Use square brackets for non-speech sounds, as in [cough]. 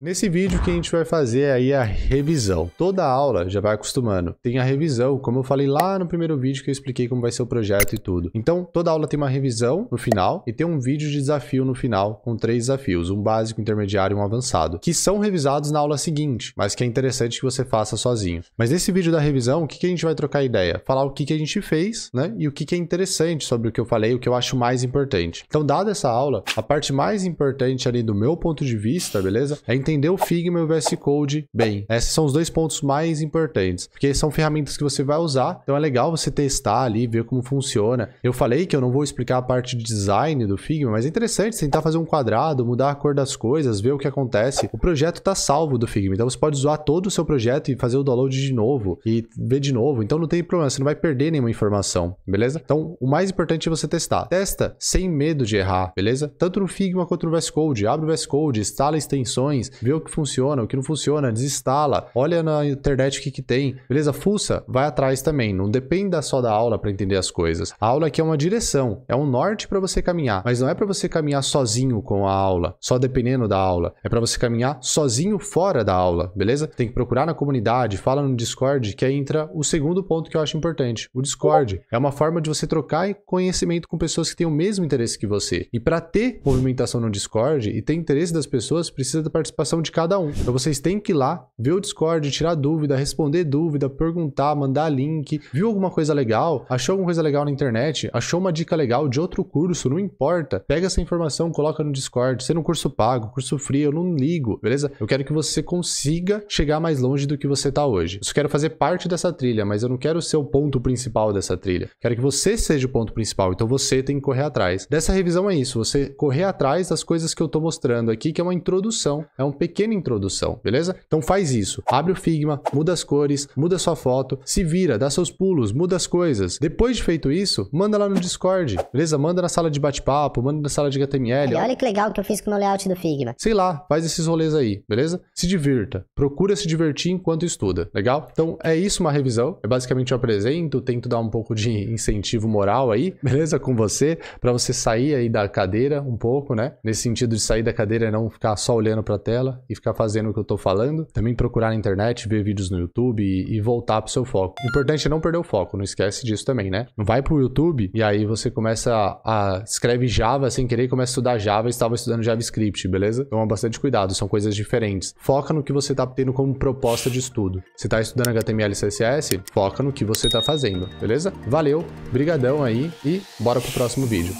Nesse vídeo que a gente vai fazer é aí a revisão. Toda aula já vai acostumando. Tem a revisão, como eu falei lá no primeiro vídeo que eu expliquei como vai ser o projeto e tudo. Então, toda aula tem uma revisão no final e tem um vídeo de desafio no final com três desafios, um básico, intermediário e um avançado, que são revisados na aula seguinte, mas que é interessante que você faça sozinho. Mas nesse vídeo da revisão, o que, que a gente vai trocar ideia? Falar o que, que a gente fez, né? E o que, que é interessante sobre o que eu falei, o que eu acho mais importante. Então, dada essa aula, a parte mais importante ali do meu ponto de vista, beleza? É entender o Figma e o VS Code bem. Esses são os dois pontos mais importantes, porque são ferramentas que você vai usar, então é legal você testar ali, ver como funciona. Eu falei que eu não vou explicar a parte de design do Figma, mas é interessante tentar fazer um quadrado, mudar a cor das coisas, ver o que acontece. O projeto está salvo do Figma, então você pode usar todo o seu projeto e fazer o download de novo e ver de novo, então não tem problema, você não vai perder nenhuma informação, beleza? Então, o mais importante é você testar. Testa sem medo de errar, beleza? Tanto no Figma quanto no VS Code. Abre o VS Code, instala extensões, vê o que funciona, o que não funciona, desinstala, olha na internet o que, que tem. Beleza? Fuça, vai atrás também. Não dependa só da aula para entender as coisas. A aula aqui é uma direção, é um norte para você caminhar, mas não é para você caminhar sozinho com a aula, só dependendo da aula. É para você caminhar sozinho fora da aula, beleza? Tem que procurar na comunidade, fala no Discord, que aí entra o segundo ponto que eu acho importante, o Discord. É uma forma de você trocar conhecimento com pessoas que têm o mesmo interesse que você. E para ter movimentação no Discord e ter interesse das pessoas, precisa da participação situação de cada um. Então vocês têm que ir lá, ver o Discord, tirar dúvida, responder dúvida, perguntar, mandar link. Viu alguma coisa legal? Achou alguma coisa legal na internet? Achou uma dica legal de outro curso? Não importa. Pega essa informação, coloca no Discord. Sendo um curso pago, curso free, eu não ligo, beleza? Eu quero que você consiga chegar mais longe do que você está hoje. Eu quero fazer parte dessa trilha, mas eu não quero ser o ponto principal dessa trilha. Quero que você seja o ponto principal, então você tem que correr atrás. Dessa revisão é isso, você correr atrás das coisas que eu estou mostrando aqui, que é uma introdução, é um pequena introdução, beleza? Então faz isso. Abre o Figma, muda as cores, muda sua foto, se vira, dá seus pulos, muda as coisas. Depois de feito isso, manda lá no Discord, beleza? Manda na sala de bate-papo, manda na sala de HTML. E olha que legal que eu fiz com o meu layout do Figma. Sei lá, faz esses rolês aí, beleza? Se divirta. Procura se divertir enquanto estuda, legal? Então é isso uma revisão. É basicamente eu apresento, tento dar um pouco de incentivo moral aí, [laughs] beleza? Com você, para você sair aí da cadeira um pouco, né? Nesse sentido de sair da cadeira e não ficar só olhando para a tela tela e ficar fazendo o que eu tô falando. Também procurar na internet, ver vídeos no YouTube e, e voltar pro seu foco. O importante é não perder o foco, não esquece disso também, né? Não vai pro YouTube e aí você começa a, a escreve Java sem querer e começa a estudar Java e estava estudando JavaScript, beleza? Toma bastante cuidado, são coisas diferentes. Foca no que você tá tendo como proposta de estudo. Você tá estudando HTML e CSS? Foca no que você tá fazendo, beleza? Valeu, brigadão aí e bora pro próximo vídeo.